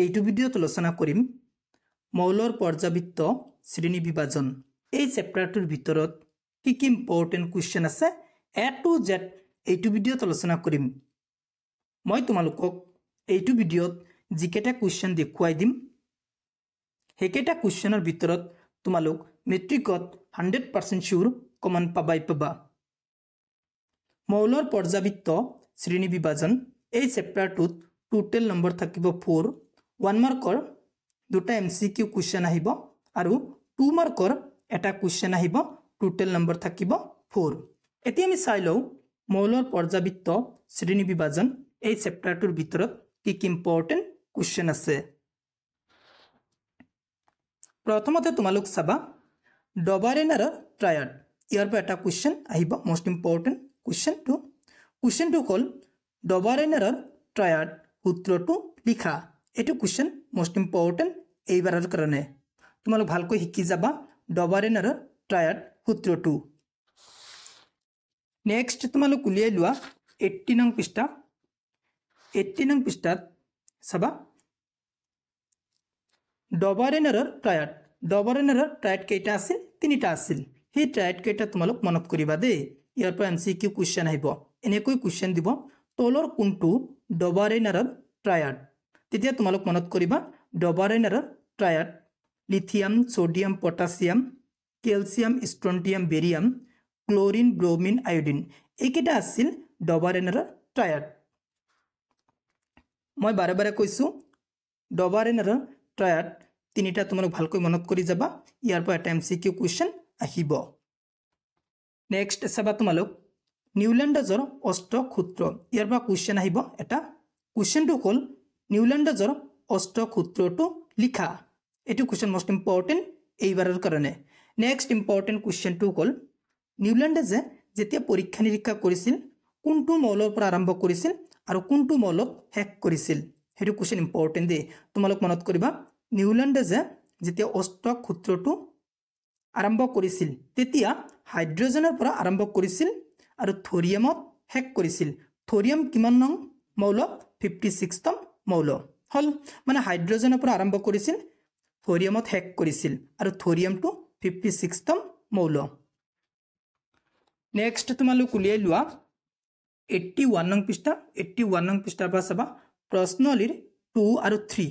এইটো ভিডিঅ'ত আলোচনা কৰিম মৌলৰ পৰ্যাবৃত্ত শ্ৰেণী বিভাজন এই চেপ্টাৰটোৰ ভিতৰত কি কি ইম্পৰ্টেণ্ট কুৱেশ্যন আছে এ টু জেড এইটো ভিডিঅ'ত আলোচনা কৰিম মই তোমালোকক এইটো ভিডিঅ'ত যিকেইটা কুৱেশ্যন দেখুৱাই দিম সেইকেইটা কুৱেশ্যনৰ ভিতৰত তোমালোক মেট্ৰিকত হাণ্ড্ৰেড পাৰ্চেণ্ট চিয়'ৰ কমন পাবাই পাবা মৌলৰ পৰ্যাবৃত্ত শ্ৰেণী বিভাজন এই চেপ্টাৰটোত টোটেল নম্বৰ থাকিব ফ'ৰ ওৱান মাৰ্কৰ দুটা এম চি কিউ কুৱেশ্যন আহিব আৰু টু মাৰ্কৰ এটা কুৱেশ্যন আহিব টোটেল নম্বৰ থাকিব ফ'ৰ এতিয়া আমি চাই লওঁ মৌলৰ পৰ্যাবৃত্ত শ্ৰেণী বিভাজন এই চেপ্টাৰটোৰ ভিতৰত কি কি ইম্পৰ্টেণ্ট কুৱেশ্যন আছে প্ৰথমতে তোমালোক চাবা ডবাৰেন আৰু ট্ৰায়াৰ্ড ইয়াৰ পৰা এটা কুৱেশ্যন আহিব মষ্ট ইম্পৰ্টেণ্ট কুৱেশ্যনটো কুৱেশ্যনটো হ'ল ডবাৰেন আৰু ট্ৰায়াৰ্ড লিখা এইটো কুৱেশ্যন মষ্ট ইম্পৰ্টেণ্ট এইবাৰৰ কাৰণে তোমালোক ভালকৈ শিকি যাবা ডবাৰেনৰ ট্ৰায়াৰ সূত্ৰটো নেক্সট তোমালোক উলিয়াই লোৱা এইটি নং পৃষ্ঠা এইটি নং পৃষ্ঠাত চাবা ডবাৰেনৰ ট্ৰায়াৰ ডবাৰেনৰ ট্ৰায়াৰ কেইটা আছিল তিনিটা আছিল সেই ট্ৰায়াৰ কেইটা তোমালোক মনত কৰিবা দেই ইয়াৰ পৰা এম চি কিউ কুৱেশ্যন আহিব এনেকৈ কুৱেশ্যন দিব তলৰ কোনটো ডবাৰেনৰ ট্ৰায়াৰ তেতিয়া তোমালোক মনত কৰিবা ডবাৰেন আৰু triad lithium sodium potassium calcium strontium barium chlorine bromine iodine এইকেইটা আছিল ডবাৰেন আৰু ট্ৰায়াড মই বাৰে বাৰে কৈছোঁ ডবাৰেন আৰু ট্ৰায়াড তিনিটা তোমালোক ভালকৈ মনত কৰি যাবা ইয়াৰ পৰা এটা এম চি কিউ কুৱেশ্যন আহিব নেক্সট চাবা তোমালোক নিউলেণ্ডজৰ অষ্ট ক্ষুদ্ৰ ইয়াৰ পৰা কুৱেশ্যন আহিব এটা কুৱেশ্যনটো হ'ল নিউলেণ্ডাজৰ অষ্টসূত্ৰটো লিখা এইটো কুৱেশ্যন মষ্ট ইম্পৰ্টেণ্ট এইবাৰৰ কাৰণে নেক্সট ইম্পৰ্টেণ্ট কুৱেশ্যনটো হ'ল নিউলেণ্ডাজে যেতিয়া পৰীক্ষা নিৰীক্ষা কৰিছিল কোনটো মলৰ পৰা আৰম্ভ কৰিছিল আৰু কোনটো মলক শেষ কৰিছিল সেইটো কুৱেশ্যন ইম্পৰ্টেণ্ট দেই তোমালোক মনত কৰিবা নিউলেণ্ডাজে যেতিয়া অষ্টসূত্ৰটো আৰম্ভ কৰিছিল তেতিয়া হাইড্ৰজেনৰ পৰা আৰম্ভ কৰিছিল আৰু থৰিয়ামত শেষ কৰিছিল থৰিয়াম কিমান নং মৌল ফিফটি ছিক্সতম মৌল হ'ল মানে হাইড্ৰজেনৰ পৰা আৰম্ভ কৰিছিল থৰিয়ামত হেক কৰিছিল আৰু থৰিয়ামটো ফিফটি ছিক্সতম মৌল নেক্সট তোমালোক উলিয়াই লোৱা এইট্টি ওৱান নং পৃষ্ঠা এইট্টি ওৱান নং পৃষ্ঠাৰ পৰা চাবা প্ৰশ্নলীৰ টু আৰু থ্ৰী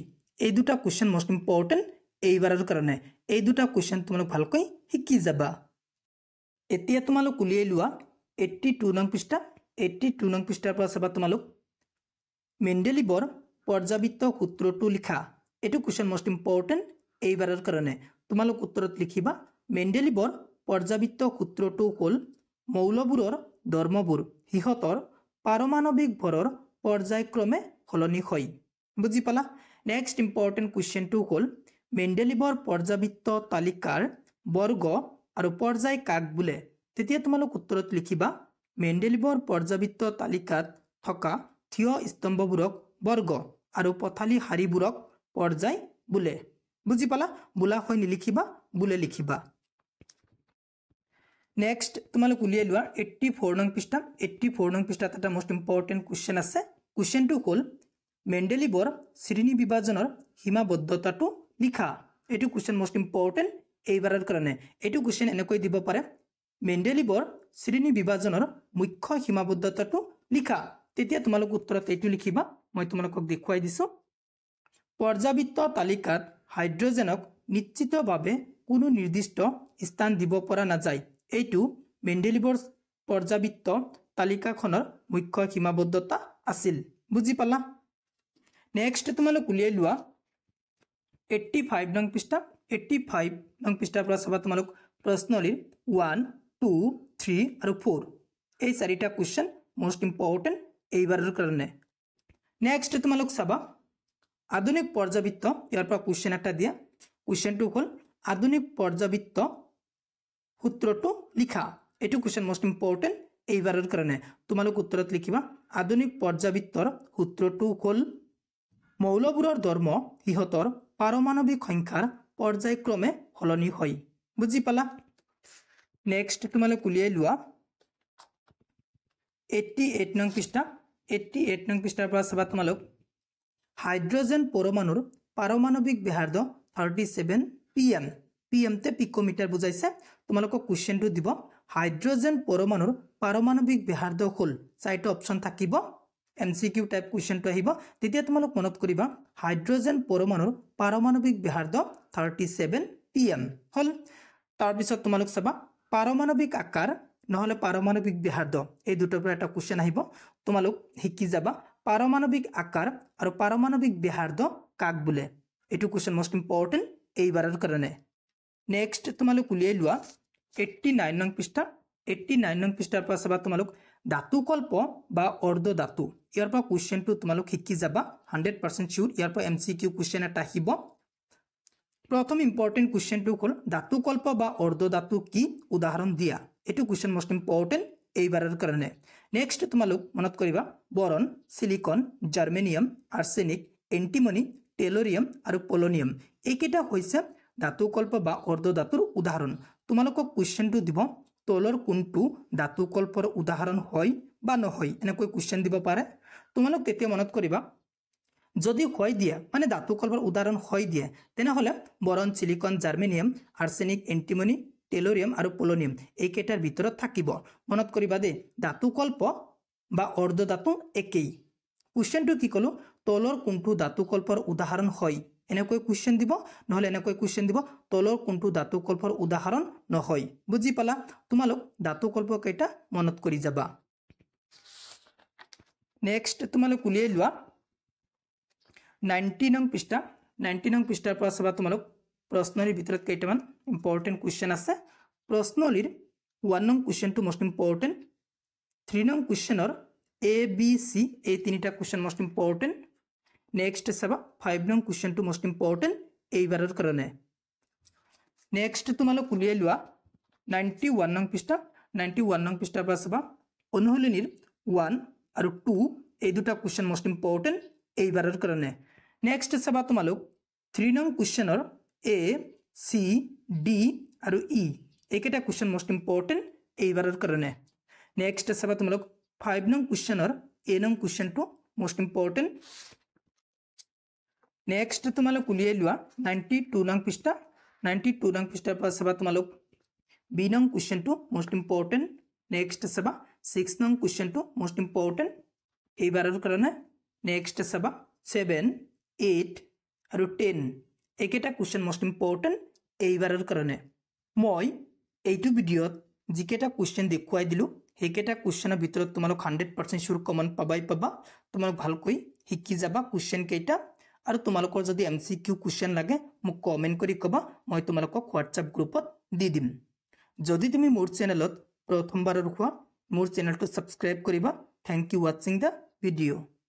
এই দুটা কুৱেশ্যন মষ্ট ইম্পৰ্টেণ্ট এইবাৰৰ কাৰণে এই দুটা কুৱেশ্যন তোমালোক ভালকৈ শিকি যাবা এতিয়া তোমালোক উলিয়াই লোৱা এইট্টি টু নং পৃষ্ঠা এইট্টি টু নং পৃষ্ঠাৰ পৰা চাবা তোমালোক মেণ্ডেলিবৰ পৰ্যাবৃত্ত সূত্ৰটো লিখা এইটো কুৱেশ্যন মষ্ট ইম্পৰ্টেণ্ট এইবাৰৰ কাৰণে তোমালোক উত্তৰত লিখিবা মেণ্ডেলিবৰ পৰ্যাবৃত্ত সূত্ৰটো হ'ল মৌলবোৰৰ ধৰ্মবোৰ সিহঁতৰ পাৰমাণৱিক ভৰৰ পৰ্যায়ক্ৰমে সলনি হয় বুজি পালা নেক্সট ইম্পৰ্টেণ্ট কুৱেশ্যনটো হ'ল মেণ্ডেলিবৰ পৰ্যাবৃত্ত তালিকাৰ বৰ্গ আৰু পৰ্যায় কাক বোলে তেতিয়া তোমালোক উত্তৰত লিখিবা মেণ্ডেলিবৰ পৰ্যাবৃত্ত তালিকাত থকা থিয় স্তম্ভবোৰক বৰ্গ আৰু পথালি শাৰীবোৰক পৰ্যায় বোলে বুজি পালা বোলা হৈ নিলিখিবা বোলে লিখিবা নেক্সট তোমালোক উলিয়াই লোৱা এইটি ফ'ৰ নং পৃষ্ঠা এইটি ফ'ৰ নং পৃষ্ঠাত এটা মষ্ট ইম্পৰ্টেণ্ট কুৱেশ্যন আছে কুৱেশ্যনটো হ'ল মেণ্ডেলিবৰ শ্ৰেণী বিভাজনৰ সীমাবদ্ধতাটো লিখা এইটো কুৱেশ্যন মষ্ট ইম্পৰ্টেণ্ট এইবাৰৰ কাৰণে এইটো কুৱেশ্যন এনেকৈ দিব পাৰে মেণ্ডেলিবৰ শ্ৰেণী বিভাজনৰ মুখ্য সীমাবদ্ধতাটো লিখা তেতিয়া তোমালোক উত্তৰত এইটো লিখিবা মই তোমালোকক দেখুৱাই দিছো পৰ্যাবৃত্ত তালিকাত হাইড্ৰজেনক নিশ্চিতভাৱে কোনো নিৰ্দিষ্ট স্থান দিব পৰা নাযায় এইটো মেণ্ডেলিভৰ পৰ্যাবৃত্ত তালিকাখনৰ মুখ্য সীমাবদ্ধতা আছিল বুজি পালা নেক্সট তোমালোক উলিয়াই লোৱা এইটি ফাইভ নং পৃষ্ঠা এইটি ফাইভ নং পৃষ্ঠাৰ পৰা চাবা তোমালোক প্ৰশ্নলীৰ ওৱান টু থ্ৰী আৰু ফ'ৰ এই চাৰিটা কুৱেশ্যন মষ্ট ইম্পৰ্টেণ্ট এইবাৰৰ কাৰণে নেক্সট তোমালোক চাবা আধুনিক পৰ্যাবৃত্ত ইয়াৰ পৰা কুৱেশ্যন এটা দিয়া কুৱেশ্যনটো হ'ল আধুনিক পৰ্যাবৃত্ত সূত্ৰটো লিখা এইটো কুৱেশ্যন মষ্ট ইম্পৰ্টেণ্ট এইবাৰৰ কাৰণে তোমালোক উত্তৰত লিখিবা আধুনিক পৰ্যাবৃত্তৰ সূত্ৰটো হ'ল মৌলবোৰৰ ধৰ্ম সিহঁতৰ পাৰমাণৱিক সংখ্যাৰ পৰ্যায়ক্ৰমে সলনি হয় বুজি পালা নেক্সট তোমালোক উলিয়াই লোৱা এইটি এইট নং পৃষ্ঠা এইটি নং পৃষ্ঠাৰ পৰা চাবা তোমালোক হাইড্ৰজেন পৰমাণুৰ পাৰমাণৱিক বেহাৰ্দ thirty seven P M P বুজাইছে তোমালোকক কুৱেশ্যনটো দিব হাইড্ৰজেন পৰমাণুৰ পাৰমাণৱিক বেহাৰ্দ হ'ল চাৰিটা অপশ্যন থাকিব এম চি কিউ টাইপ কুৱেশ্যনটো আহিব তেতিয়া তোমালোক মনত কৰিবা হাইড্ৰজেন পৰমাণুৰ পাৰমাণৱিক বেহাৰ্দ থাৰ্টি চেভেন পি এম হ'ল তাৰপিছত তোমালোক চাবা পাৰমাণৱিক আকাৰ নহলে পাৰমাণৱিক বিহাৰ্দ এই দুটাৰ পৰা এটা কুৱেশ্যন আহিব তোমালোক শিকি যাবা পাৰমাণৱিক আকাৰ আৰু পাৰমাণৱিক বিহাৰ্দ কাক বোলে এইটো কুৱেশ্যন মষ্ট ইম্পৰ্টেণ্ট এইবাৰৰ কাৰণে নেক্সট তোমালোক উলিয়াই লোৱা এইটি নাইন নং পৃষ্ঠা এইটি নাইন নং পৃষ্ঠাৰ পৰা চাবা তোমালোক ধাতুকল্প বা অৰ্ধ ধাতু ইয়াৰ পৰা কুৱেশ্যনটো তোমালোক শিকি যাবা হাণ্ড্ৰেড পাৰ্চেণ্ট চিউৰ ইয়াৰ পৰা এম চি কিউ কুৱেশ্যন এটা আহিব প্ৰথম ইম্পৰ্টেণ্ট কুৱেশ্যনটো হ'ল ধাতুকল্প বা অৰ্ধ ধাতু কি উদাহৰণ দিয়া এইটো কুৱেশ্যন মষ্ট ইম্পৰ্টেণ্ট এইবাৰৰ কাৰণে নেক্সট তোমালোক মনত কৰিবা boron silicon germanium arsenic antimony tellurium আৰু পলনিয়াম এইকেইটা হৈছে ধাতুকল্প বা অৰ্ধ অৰ্ধধাতুৰ উদাহৰণ তোমালোকক কুৱেশ্যনটো দিব তলৰ কোনটো ধাতুকল্পৰ উদাহৰণ হয় বা নহয় এনেকৈ কুৱেশ্যন দিব পাৰে তোমালোক তেতিয়া মনত কৰিবা যদি হয় দিয়ে মানে ধাতুকল্পৰ উদাহৰণ হয় দিয়ে তেনেহ'লে boron silicon germanium arsenic antimony tellurium আর পোলোনিয়াম এইকেটার ভিতর থাকিব মনত করিবা দে ধাতুকল্প বা অর্ধধাতু একেই কুশ্চেনটো কি কলো তলর কোনটো ধাতুকল্পর উদাহরণ হয় এনেকৈ কুশ্চন দিব নহলে এনেকৈ কুশ্চন দিব তলৰ কোনটো ধাতুকল্পৰ উদাহৰণ নহয় বুজি পালা তোমালোক ধাতুকল্প কেইটা মনত কৰি যাবা নেক্সট তোমালোক উলিয়াই লোৱা নাইণ্টি নং পৃষ্ঠা নাইণ্টি নং পৃষ্ঠাৰ পৰা চাবা তোমালোক প্ৰশ্নলীৰ ভিতৰত কেইটামান ইম্পৰ্টেণ্ট কুৱেশ্যন আছে প্ৰশ্নলীৰ ওৱান নং কুৱেশ্যনটো মষ্ট ইম্পৰ্টেণ্ট থ্ৰী নং কুৱেশ্যনৰ এ বি চি এই তিনিটা কুৱেশ্যন মষ্ট ইম্পৰ্টেণ্ট নেক্সট চাবা ফাইভ নং কুৱেশ্যনটো মষ্ট ইম্পৰ্টেণ্ট এইবাৰৰ কাৰণে নেক্সট তোমালোক উলিয়াই লোৱা নাইণ্টি ওৱান নং পৃষ্ঠা নাইণ্টি ওৱান নং পৃষ্ঠাৰ পৰা চাবা অনুশীলনীৰ ওৱান আৰু টু এই দুটা কুৱেশ্যন মষ্ট ইম্পৰ্টেণ্ট এইবাৰৰ কাৰণে নেক্সট চাবা তোমালোক থ্ৰী নং কুৱেশ্যনৰ এ সি ডি আৰু ই এইকেইটা কুৱেশ্যন মষ্ট ইম্পৰ্টেণ্ট এইবাৰৰ কাৰণে নেক্সট চাবা তোমালোক ফাইভ নং কুৱেশ্যনৰ এ নং কুৱেশ্যনটো মষ্ট ইম্পৰ্টেণ্ট নেক্সট তোমালোক উলিয়াই লোৱা নাইণ্টি টু নং পৃষ্ঠা নাইণ্টি টু নং পৃষ্ঠাৰ পৰা চাবা তোমালোক বি নং কুৱেশ্যনটো মষ্ট ইম্পৰ্টেণ্ট নেক্সট চাবা ছিক্স নং কুৱেশ্যনটো মষ্ট ইম্পৰ্টেণ্ট এইবাৰৰ কাৰণে নেক্সট চাবা ছেভেন এইট আৰু টেন এইকেইটা কুৱেশ্যন মষ্ট ইম্পৰ্টেণ্ট এইবাৰৰ কাৰণে মই এইটো ভিডিঅ'ত যিকেইটা কুৱেশ্যন দেখুৱাই দিলোঁ সেইকেইটা কুৱেশ্যনৰ ভিতৰত তোমালোক হাণ্ড্ৰেড পাৰ্চেণ্ট চিয়'ৰ কমন পাবাই পাবা তোমালোক ভালকৈ শিকি যাবা কুৱেশ্যন কেইটা আৰু তোমালোকৰ যদি এম চি কিউ কুৱেশ্যন লাগে মোক কমেণ্ট কৰি ক'বা মই তোমালোকক হোৱাটছআপ গ্ৰুপত দি দিম যদি তুমি মোৰ চেনেলত প্ৰথমবাৰৰ হোৱা মোৰ চেনেলটো ছাবস্ক্ৰাইব কৰিবা থেংক ইউ ৱাচিং দ্য ভিডিঅ'